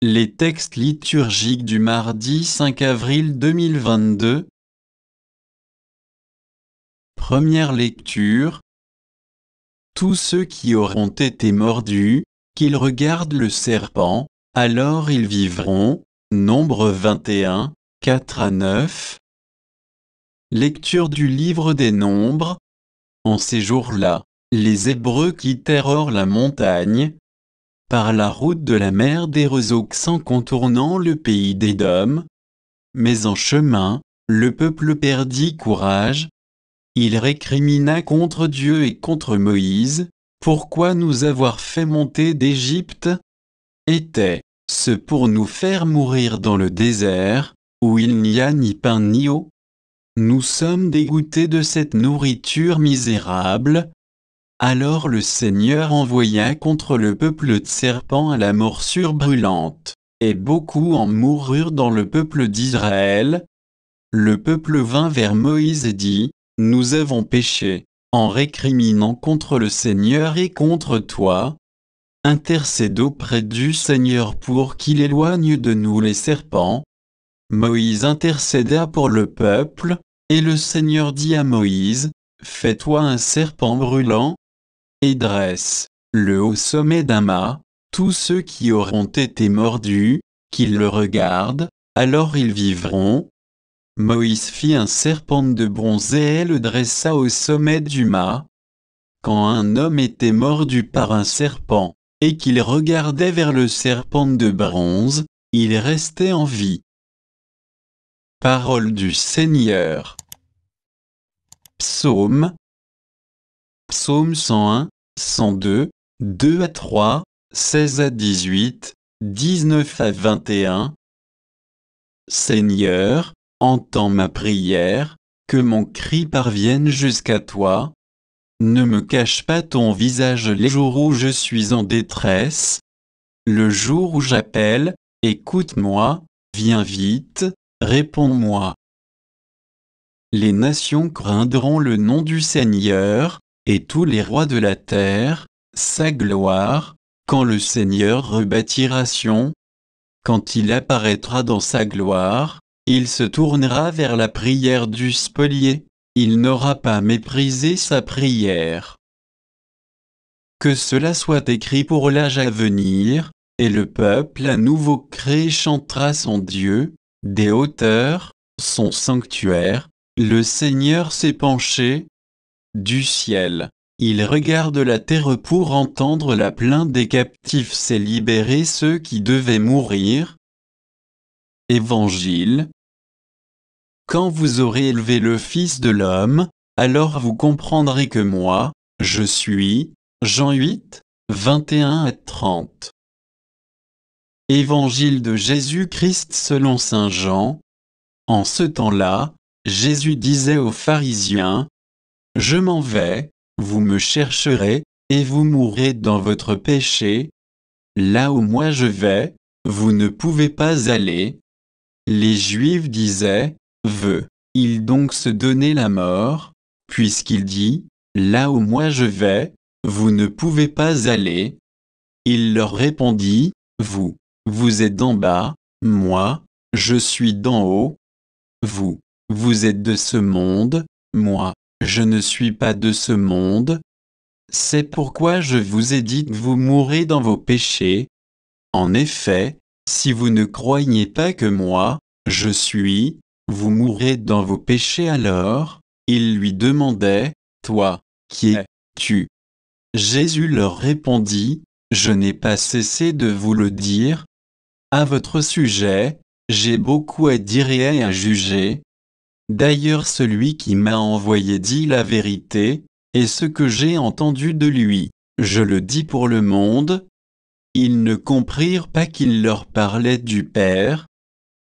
Les textes liturgiques du mardi 5 avril 2022 Première lecture Tous ceux qui auront été mordus, qu'ils regardent le serpent, alors ils vivront. Nombre 21, 4 à 9 Lecture du livre des Nombres En ces jours-là, les Hébreux quittèrent la montagne, par la route de la mer des Roseaux en contournant le pays des Mais en chemin, le peuple perdit courage. Il récrimina contre Dieu et contre Moïse, pourquoi nous avoir fait monter d'Égypte Était-ce pour nous faire mourir dans le désert, où il n'y a ni pain ni eau Nous sommes dégoûtés de cette nourriture misérable, alors le Seigneur envoya contre le peuple de serpents à la morsure brûlante, et beaucoup en moururent dans le peuple d'Israël. Le peuple vint vers Moïse et dit, Nous avons péché, en récriminant contre le Seigneur et contre toi. Intercède auprès du Seigneur pour qu'il éloigne de nous les serpents. Moïse intercéda pour le peuple, et le Seigneur dit à Moïse, Fais-toi un serpent brûlant, et dresse le haut sommet d'un mât, tous ceux qui auront été mordus, qu'ils le regardent, alors ils vivront. Moïse fit un serpent de bronze et le dressa au sommet du mât. Quand un homme était mordu par un serpent, et qu'il regardait vers le serpent de bronze, il restait en vie. Parole du Seigneur. Psaume Psaume 101, 102, 2 à 3, 16 à 18, 19 à 21. Seigneur, entends ma prière, que mon cri parvienne jusqu'à toi. Ne me cache pas ton visage les jours où je suis en détresse. Le jour où j'appelle, écoute-moi, viens vite, réponds-moi. Les nations craindront le nom du Seigneur, et tous les rois de la terre, sa gloire, quand le Seigneur rebâtira Sion, quand il apparaîtra dans sa gloire, il se tournera vers la prière du spolié, il n'aura pas méprisé sa prière. Que cela soit écrit pour l'âge à venir, et le peuple à nouveau créé chantera son Dieu, des hauteurs, son sanctuaire, le Seigneur s'est penché, du ciel. Il regarde la terre pour entendre la plainte des captifs c'est libérer ceux qui devaient mourir. Évangile Quand vous aurez élevé le Fils de l'homme, alors vous comprendrez que moi, je suis, Jean 8, 21 à 30. Évangile de Jésus-Christ selon Saint Jean. En ce temps-là, Jésus disait aux pharisiens, je m'en vais, vous me chercherez, et vous mourrez dans votre péché. Là où moi je vais, vous ne pouvez pas aller. Les Juifs disaient, veut-il donc se donner la mort, puisqu'il dit, là où moi je vais, vous ne pouvez pas aller. Il leur répondit, vous, vous êtes d'en bas, moi, je suis d'en haut. Vous, vous êtes de ce monde, moi, je ne suis pas de ce monde. C'est pourquoi je vous ai dit que vous mourrez dans vos péchés. En effet, si vous ne croyez pas que moi, je suis, vous mourrez dans vos péchés alors. Il lui demandait, « Toi, qui es-tu Jésus leur répondit, Je n'ai pas cessé de vous le dire. À votre sujet, j'ai beaucoup à dire et à juger, D'ailleurs celui qui m'a envoyé dit la vérité, et ce que j'ai entendu de lui, je le dis pour le monde. Ils ne comprirent pas qu'il leur parlait du Père.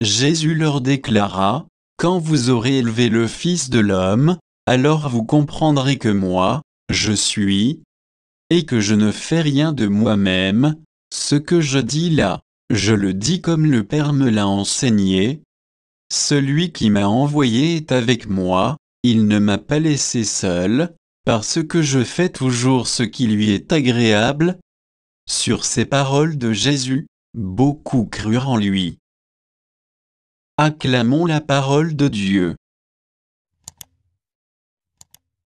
Jésus leur déclara, Quand vous aurez élevé le Fils de l'homme, alors vous comprendrez que moi, je suis, et que je ne fais rien de moi-même, ce que je dis là, je le dis comme le Père me l'a enseigné, celui qui m'a envoyé est avec moi, il ne m'a pas laissé seul, parce que je fais toujours ce qui lui est agréable. Sur ces paroles de Jésus, beaucoup crurent en lui. Acclamons la parole de Dieu.